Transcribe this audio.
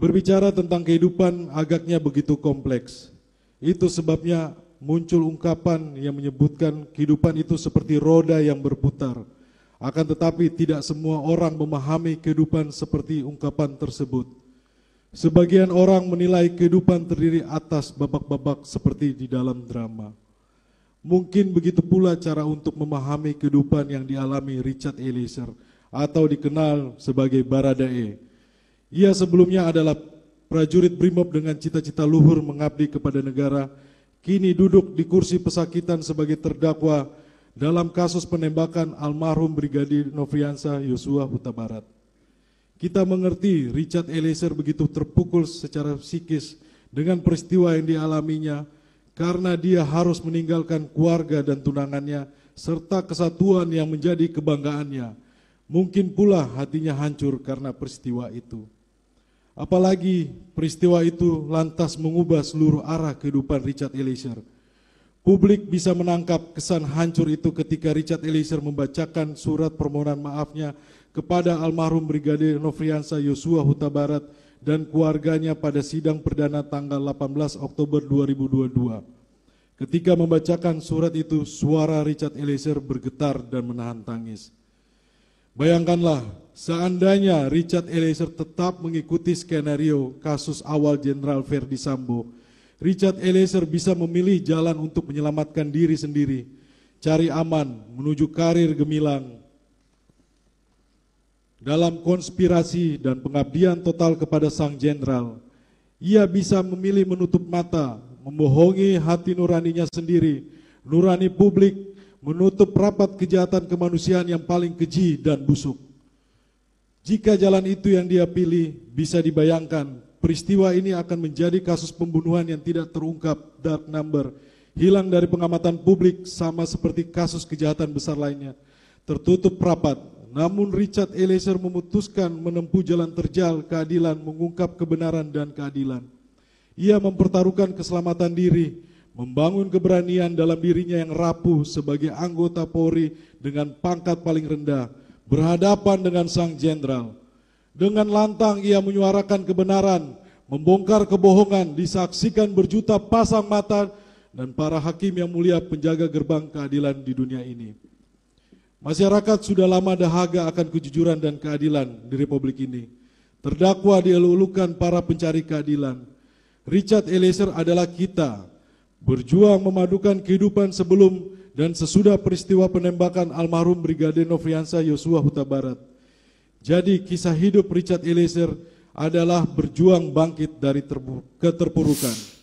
Berbicara tentang kehidupan agaknya begitu kompleks. Itu sebabnya muncul ungkapan yang menyebutkan kehidupan itu seperti roda yang berputar. Akan tetapi tidak semua orang memahami kehidupan seperti ungkapan tersebut. Sebagian orang menilai kehidupan terdiri atas babak-babak seperti di dalam drama. Mungkin begitu pula cara untuk memahami kehidupan yang dialami Richard Eliezer atau dikenal sebagai Baradae ia sebelumnya adalah prajurit BRIMOB dengan cita-cita luhur mengabdi kepada negara, kini duduk di kursi pesakitan sebagai terdakwa dalam kasus penembakan almarhum Brigadir Nofriansah Yosua Huta Barat. Kita mengerti Richard Eliezer begitu terpukul secara psikis dengan peristiwa yang dialaminya karena dia harus meninggalkan keluarga dan tunangannya serta kesatuan yang menjadi kebanggaannya. Mungkin pula hatinya hancur karena peristiwa itu. Apalagi peristiwa itu lantas mengubah seluruh arah kehidupan Richard Eliezer. Publik bisa menangkap kesan hancur itu ketika Richard Eliezer membacakan surat permohonan maafnya kepada almarhum Brigadir Nofriansa Yosua Huta Barat dan keluarganya pada sidang perdana tanggal 18 Oktober 2022. Ketika membacakan surat itu, suara Richard Eliezer bergetar dan menahan tangis. Bayangkanlah, seandainya Richard Eliezer tetap mengikuti skenario kasus awal Jenderal Ferdi Sambo, Richard Eliezer bisa memilih jalan untuk menyelamatkan diri sendiri, cari aman, menuju karir gemilang. Dalam konspirasi dan pengabdian total kepada sang jenderal, ia bisa memilih menutup mata, membohongi hati nuraninya sendiri, nurani publik, menutup rapat kejahatan kemanusiaan yang paling keji dan busuk. Jika jalan itu yang dia pilih, bisa dibayangkan peristiwa ini akan menjadi kasus pembunuhan yang tidak terungkap dark number, hilang dari pengamatan publik sama seperti kasus kejahatan besar lainnya. Tertutup rapat, namun Richard Eliezer memutuskan menempuh jalan terjal keadilan mengungkap kebenaran dan keadilan. Ia mempertaruhkan keselamatan diri, membangun keberanian dalam dirinya yang rapuh sebagai anggota Polri dengan pangkat paling rendah, berhadapan dengan sang jenderal. Dengan lantang ia menyuarakan kebenaran, membongkar kebohongan, disaksikan berjuta pasang mata dan para hakim yang mulia penjaga gerbang keadilan di dunia ini. Masyarakat sudah lama dahaga akan kejujuran dan keadilan di republik ini. Terdakwa dielulukan para pencari keadilan. Richard Eliezer adalah kita, berjuang memadukan kehidupan sebelum dan sesudah peristiwa penembakan almarhum Brigadir Nofriansa Yosua Huta Barat. Jadi kisah hidup Richard Eliezer adalah berjuang bangkit dari keterpurukan.